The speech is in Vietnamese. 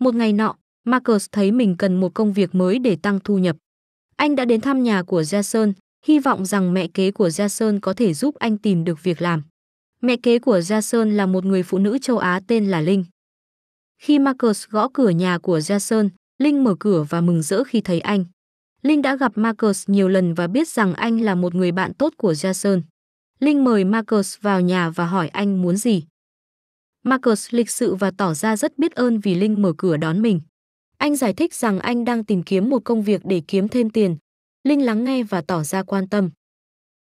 Một ngày nọ, Marcus thấy mình cần một công việc mới để tăng thu nhập. Anh đã đến thăm nhà của Jason, hy vọng rằng mẹ kế của Jason có thể giúp anh tìm được việc làm. Mẹ kế của Jason là một người phụ nữ châu Á tên là Linh. Khi Marcus gõ cửa nhà của Jason, Linh mở cửa và mừng rỡ khi thấy anh. Linh đã gặp Marcus nhiều lần và biết rằng anh là một người bạn tốt của Jason. Linh mời Marcus vào nhà và hỏi anh muốn gì. Marcus lịch sự và tỏ ra rất biết ơn vì Linh mở cửa đón mình. Anh giải thích rằng anh đang tìm kiếm một công việc để kiếm thêm tiền. Linh lắng nghe và tỏ ra quan tâm.